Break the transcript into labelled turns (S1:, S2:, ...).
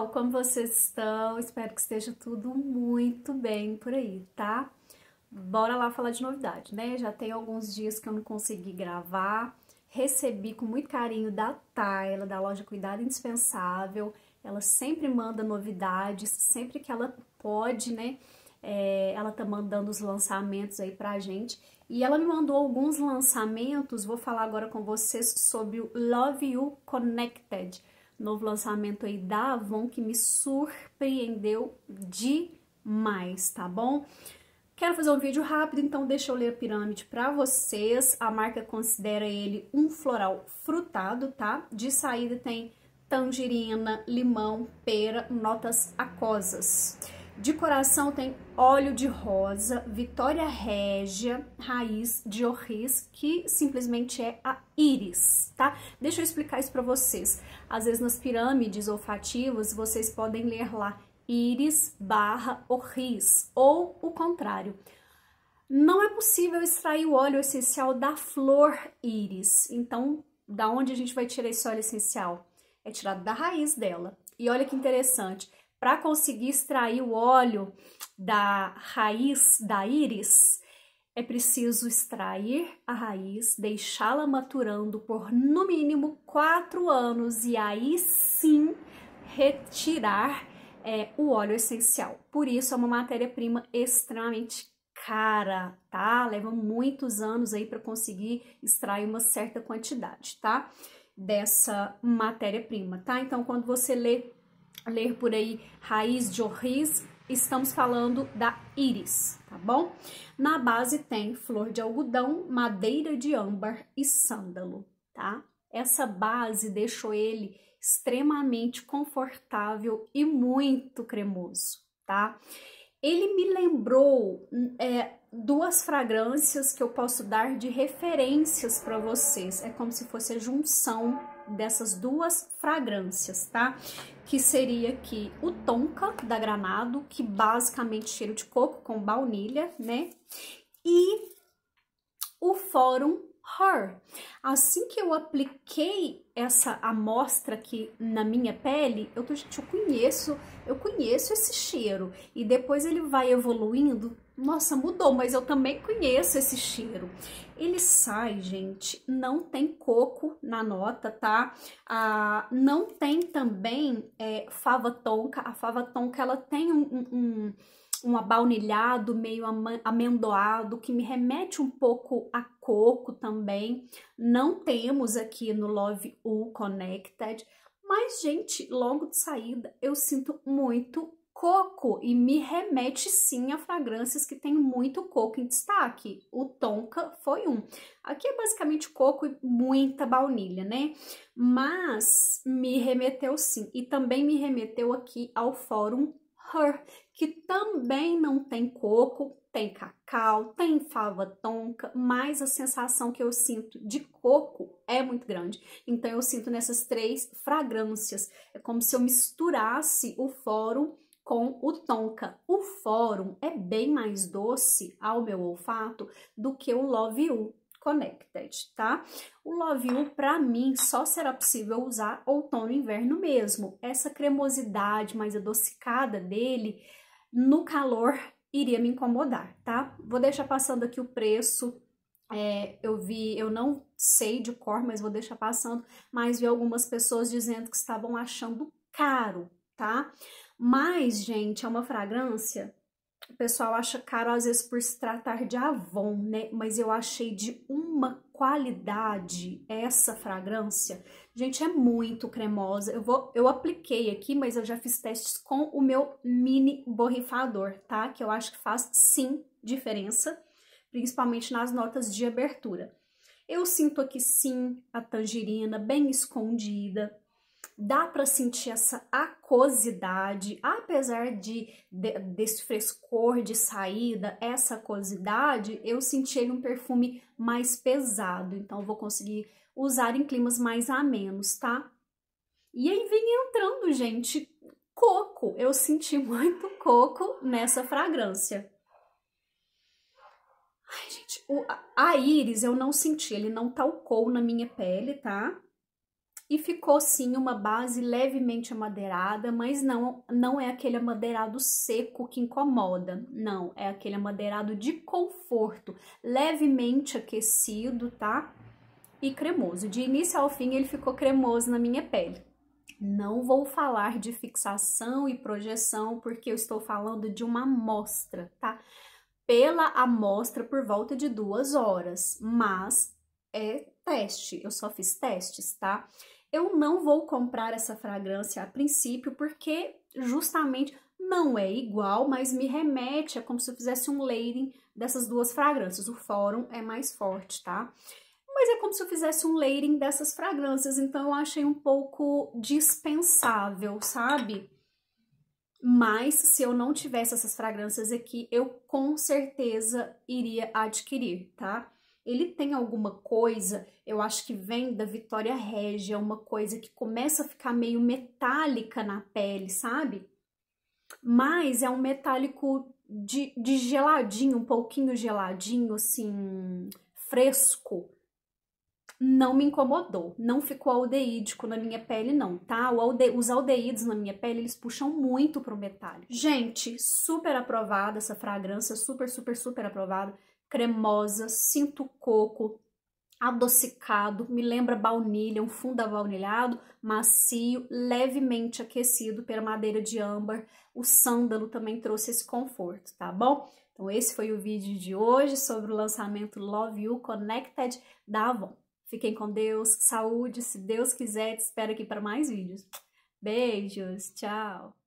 S1: pessoal, como vocês estão? Espero que esteja tudo muito bem por aí, tá? Bora lá falar de novidade, né? Já tem alguns dias que eu não consegui gravar. Recebi com muito carinho da Tayla, da loja Cuidado Indispensável. Ela sempre manda novidades, sempre que ela pode, né? É, ela tá mandando os lançamentos aí pra gente. E ela me mandou alguns lançamentos, vou falar agora com vocês sobre o Love You Connected novo lançamento aí da Avon que me surpreendeu demais, tá bom? Quero fazer um vídeo rápido, então deixa eu ler a pirâmide para vocês. A marca considera ele um floral frutado, tá? De saída tem tangerina, limão, pera, notas aquosas. De coração tem óleo de rosa, Vitória Régia, raiz de orris, que simplesmente é a íris, tá? Deixa eu explicar isso para vocês. Às vezes nas pirâmides olfativas, vocês podem ler lá íris barra orris, ou o contrário. Não é possível extrair o óleo essencial da flor íris. Então, da onde a gente vai tirar esse óleo essencial? É tirado da raiz dela. E olha que interessante, para conseguir extrair o óleo da raiz da íris, é preciso extrair a raiz, deixá-la maturando por no mínimo quatro anos e aí sim retirar é, o óleo essencial. Por isso é uma matéria-prima extremamente cara, tá? Leva muitos anos aí para conseguir extrair uma certa quantidade, tá? Dessa matéria-prima, tá? Então, quando você lê ler por aí raiz de orris, estamos falando da íris, tá bom? Na base tem flor de algodão, madeira de âmbar e sândalo, tá? Essa base deixou ele extremamente confortável e muito cremoso, tá? Ele me lembrou hum, é, duas fragrâncias que eu posso dar de referências para vocês. É como se fosse a junção dessas duas fragrâncias, tá? Que seria aqui o tonka da Granado, que basicamente é cheiro de coco com baunilha, né? E o fórum her. Assim que eu apliquei essa amostra aqui na minha pele, eu tô, gente, eu conheço, eu conheço esse cheiro. E depois ele vai evoluindo. Nossa, mudou, mas eu também conheço esse cheiro. Ele sai, gente, não tem coco na nota, tá? Ah, não tem também é, fava tonka. A fava tonka, ela tem um, um, um um abaunilhado meio amendoado, que me remete um pouco a coco também. Não temos aqui no Love U Connected, mas, gente, logo de saída eu sinto muito coco e me remete sim a fragrâncias que tem muito coco em destaque. O Tonka foi um. Aqui é basicamente coco e muita baunilha, né? Mas me remeteu sim. E também me remeteu aqui ao Fórum Her, que também não tem coco, tem cacau, tem fava tonka, mas a sensação que eu sinto de coco é muito grande. Então eu sinto nessas três fragrâncias. É como se eu misturasse o fórum com o tonka. O fórum é bem mais doce ao meu olfato do que o love you. Connected, tá? O Love You, pra mim, só será possível usar outono e inverno mesmo. Essa cremosidade mais adocicada dele, no calor, iria me incomodar, tá? Vou deixar passando aqui o preço. É, eu vi, eu não sei de cor, mas vou deixar passando, mas vi algumas pessoas dizendo que estavam achando caro, tá? Mas, gente, é uma fragrância o pessoal acha caro às vezes por se tratar de Avon, né? Mas eu achei de uma qualidade essa fragrância. Gente, é muito cremosa. Eu vou eu apliquei aqui, mas eu já fiz testes com o meu mini borrifador, tá? Que eu acho que faz sim diferença, principalmente nas notas de abertura. Eu sinto aqui sim a tangerina bem escondida dá para sentir essa acosidade, apesar de, de, desse frescor de saída, essa acosidade, eu senti ele um perfume mais pesado, então vou conseguir usar em climas mais amenos, tá? E aí vem entrando, gente, coco. Eu senti muito coco nessa fragrância. Ai, gente, o, a íris eu não senti, ele não talcou na minha pele, tá? e ficou sim uma base levemente amadeirada, mas não, não é aquele amadeirado seco que incomoda, não, é aquele amadeirado de conforto, levemente aquecido, tá? E cremoso. De início ao fim ele ficou cremoso na minha pele. Não vou falar de fixação e projeção, porque eu estou falando de uma amostra, tá? Pela amostra por volta de duas horas, mas é teste, eu só fiz testes, tá? Eu não vou comprar essa fragrância a princípio porque justamente não é igual, mas me remete, é como se eu fizesse um layering dessas duas fragrâncias. O fórum é mais forte, tá? Mas é como se eu fizesse um layering dessas fragrâncias, então eu achei um pouco dispensável, sabe? Mas se eu não tivesse essas fragrâncias aqui, é eu com certeza iria adquirir, tá? ele tem alguma coisa, eu acho que vem da Vitória Regia, é uma coisa que começa a ficar meio metálica na pele, sabe? Mas é um metálico de, de geladinho, um pouquinho geladinho, assim, fresco. Não me incomodou, não ficou aldeídico na minha pele não, tá? Alde os aldeídos na minha pele, eles puxam muito pro metálico. Gente, super aprovada essa fragrância, super, super, super aprovada cremosa, sinto coco, adocicado, me lembra baunilha, um fundo avaunilhado, macio, levemente aquecido pela madeira de âmbar. O sândalo também trouxe esse conforto, tá bom? Então esse foi o vídeo de hoje sobre o lançamento Love You Connected da Avon. Fiquem com Deus, saúde, se Deus quiser, te espero aqui para mais vídeos. Beijos, tchau!